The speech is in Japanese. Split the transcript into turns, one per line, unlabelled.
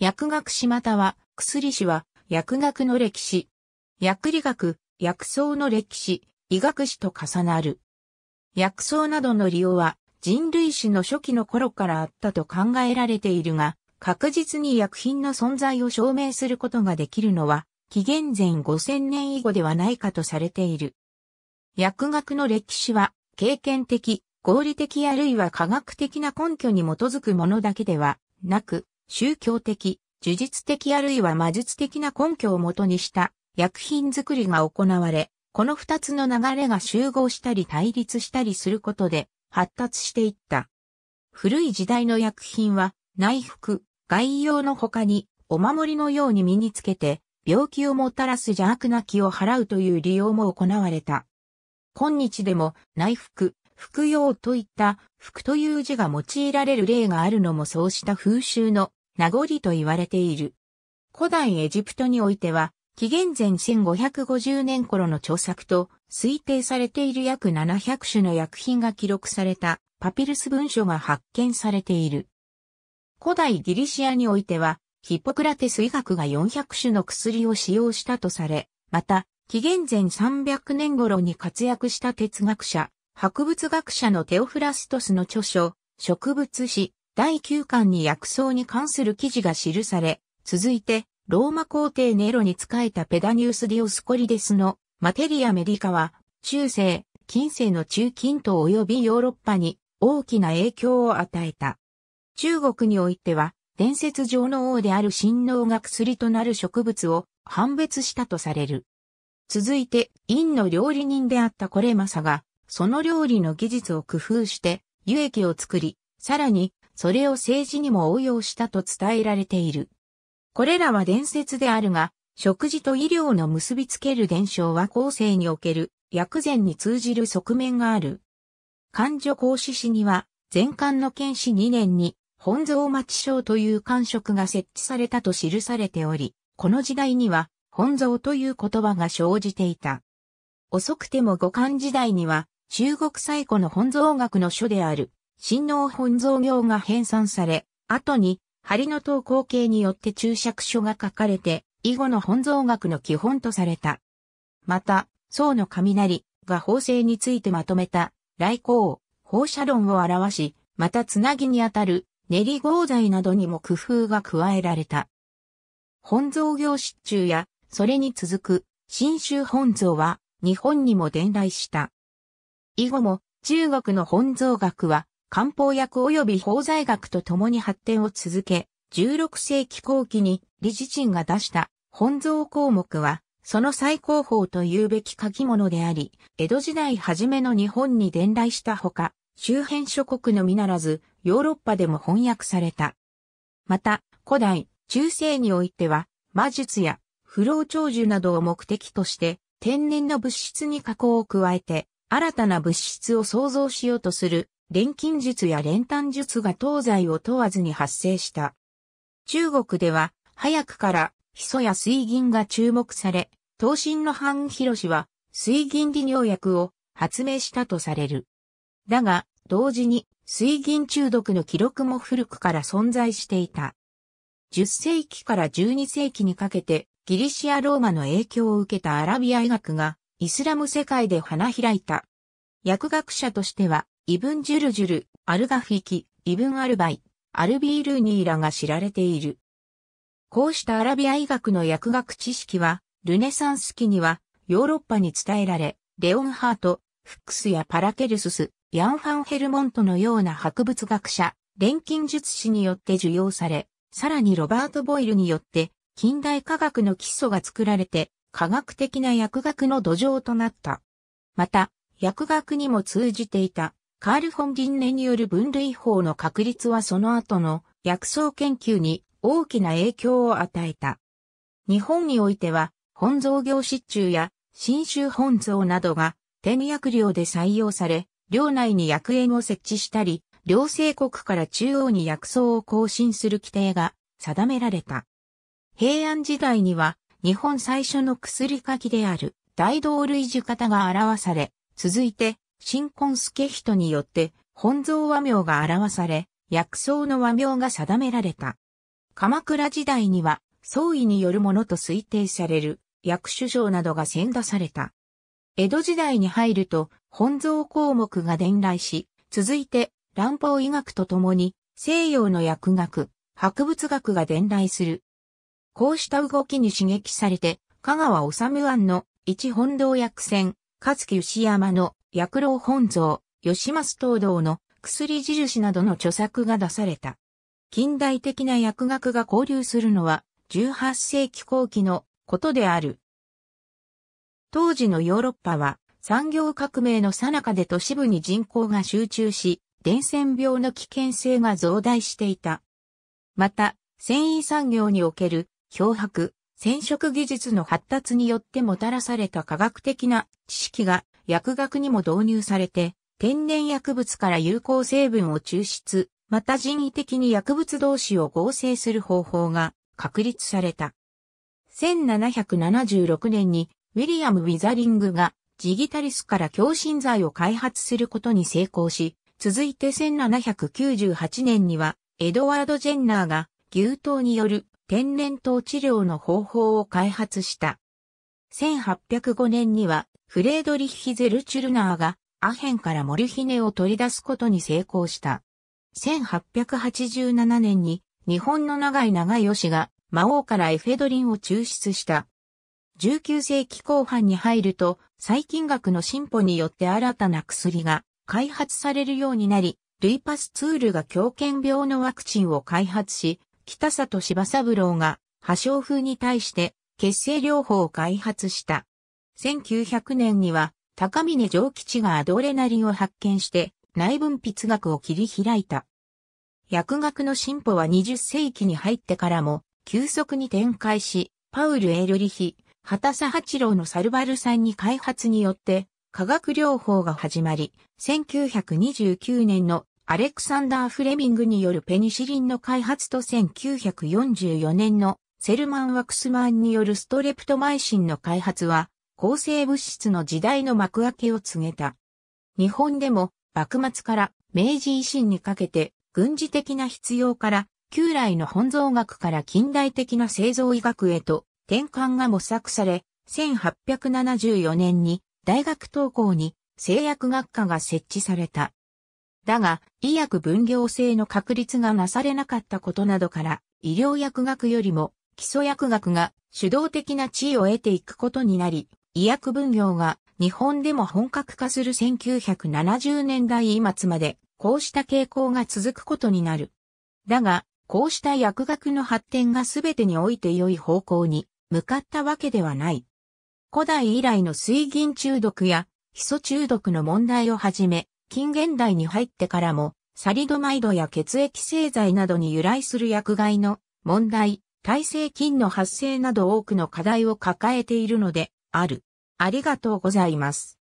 薬学史または薬史は薬学の歴史。薬理学、薬草の歴史、医学史と重なる。薬草などの利用は人類史の初期の頃からあったと考えられているが、確実に薬品の存在を証明することができるのは、紀元前5000年以後ではないかとされている。薬学の歴史は、経験的、合理的あるいは科学的な根拠に基づくものだけではなく、宗教的、呪術的あるいは魔術的な根拠をもとにした薬品作りが行われ、この二つの流れが集合したり対立したりすることで発達していった。古い時代の薬品は内服、外用の他にお守りのように身につけて病気をもたらす邪悪な気を払うという利用も行われた。今日でも内服、服用といった服という字が用いられる例があるのもそうした風習の名残と言われている。古代エジプトにおいては、紀元前1550年頃の著作と推定されている約700種の薬品が記録されたパピルス文書が発見されている。古代ギリシアにおいては、ヒポクラテス医学が400種の薬を使用したとされ、また、紀元前300年頃に活躍した哲学者、博物学者のテオフラストスの著書、植物史、第9巻に薬草に関する記事が記され、続いて、ローマ皇帝ネロに仕えたペダニウス・ディオスコリデスのマテリア・メディカは、中世、近世の中近東及びヨーロッパに大きな影響を与えた。中国においては、伝説上の王である神農が薬となる植物を判別したとされる。続いて、陰の料理人であったコレマサが、その料理の技術を工夫して、湯液を作り、さらに、それを政治にも応用したと伝えられている。これらは伝説であるが、食事と医療の結びつける伝承は後世における薬膳に通じる側面がある。勘女孔子氏には、前漢の剣士2年に、本蔵町省という官職が設置されたと記されており、この時代には、本蔵という言葉が生じていた。遅くても五漢時代には、中国最古の本蔵学の書である、親王本像行が編纂され、後に、針の等光景によって注釈書が書かれて、以後の本像学の基本とされた。また、宋の雷が法制についてまとめた、来光、放射論を表し、またつなぎにあたる、練り合材などにも工夫が加えられた。本像行失中や、それに続く、新州本像は、日本にも伝来した。以後も、中国の本像学は、漢方薬及び法材学と共に発展を続け、16世紀後期に理事陳が出した本草項目は、その最高峰というべき書き物であり、江戸時代初めの日本に伝来したほか、周辺諸国のみならず、ヨーロッパでも翻訳された。また、古代、中世においては、魔術や不老長寿などを目的として、天然の物質に加工を加えて、新たな物質を創造しようとする錬金術や練炭術が東西を問わずに発生した。中国では、早くから、ヒ素や水銀が注目され、東進の範広氏は、水銀利尿薬を発明したとされる。だが、同時に、水銀中毒の記録も古くから存在していた。10世紀から12世紀にかけて、ギリシア・ローマの影響を受けたアラビア医学が、イスラム世界で花開いた。薬学者としては、イブンジュルジュル、アルガフィキ、イブンアルバイ、アルビールーニーらが知られている。こうしたアラビア医学の薬学知識は、ルネサンス期にはヨーロッパに伝えられ、レオンハート、フックスやパラケルスス、ヤンファンヘルモントのような博物学者、錬金術師によって受容され、さらにロバート・ボイルによって近代科学の基礎が作られて、科学的な薬学の土壌となった。また、薬学にも通じていたカール・フォン・ギンネによる分類法の確立はその後の薬草研究に大きな影響を与えた。日本においては、本草業失中や新州本草などが天薬量で採用され、領内に薬園を設置したり、両生国から中央に薬草を更新する規定が定められた。平安時代には日本最初の薬書きである大道類樹型が表され、続いて新婚助人によって本草和名が表され、薬草の和名が定められた。鎌倉時代には、創意によるものと推定される薬種状などが先出された。江戸時代に入ると、本草項目が伝来し、続いて乱法医学とともに西洋の薬学、博物学が伝来する。こうした動きに刺激されて、香川治安の一本堂薬船、かつき牛山の薬老本草、吉松東道の薬自樹などの著作が出された。近代的な薬学が交流するのは18世紀後期のことである。当時のヨーロッパは産業革命の最中で都市部に人口が集中し、伝染病の危険性が増大していた。また、繊維産業における漂白、染色技術の発達によってもたらされた科学的な知識が薬学にも導入されて、天然薬物から有効成分を抽出、また人為的に薬物同士を合成する方法が確立された。1776年にウィリアム・ウィザリングがジギタリスから強心剤を開発することに成功し、続いて1798年にはエドワード・ジェンナーが牛糖による天然痘治療の方法を開発した。1805年にはフレードリッヒ・ゼルチュルナーがアヘンからモルヒネを取り出すことに成功した。1887年に日本の長い長い吉が魔王からエフェドリンを抽出した。19世紀後半に入ると、細菌学の進歩によって新たな薬が開発されるようになり、ルイパスツールが狂犬病のワクチンを開発し、北里柴三郎が破傷風に対して血清療法を開発した。1900年には高峰上吉がアドレナリンを発見して内分泌学を切り開いた。薬学の進歩は20世紀に入ってからも急速に展開し、パウル・エルリヒ、畑佐八郎のサルバルさんに開発によって化学療法が始まり、1929年のアレクサンダー・フレミングによるペニシリンの開発と1944年のセルマン・ワクスマンによるストレプトマイシンの開発は抗生物質の時代の幕開けを告げた。日本でも幕末から明治維新にかけて軍事的な必要から旧来の本草学から近代的な製造医学へと転換が模索され、1874年に大学登校に製薬学科が設置された。だが、医薬分業制の確立がなされなかったことなどから、医療薬学よりも基礎薬学が主導的な地位を得ていくことになり、医薬分業が日本でも本格化する1970年代末までこうした傾向が続くことになる。だが、こうした薬学の発展が全てにおいて良い方向に向かったわけではない。古代以来の水銀中毒やヒ素中毒の問題をはじめ、近現代に入ってからも、サリドマイドや血液製剤などに由来する薬害の問題、耐性菌の発生など多くの課題を抱えているので、ある。ありがとうございます。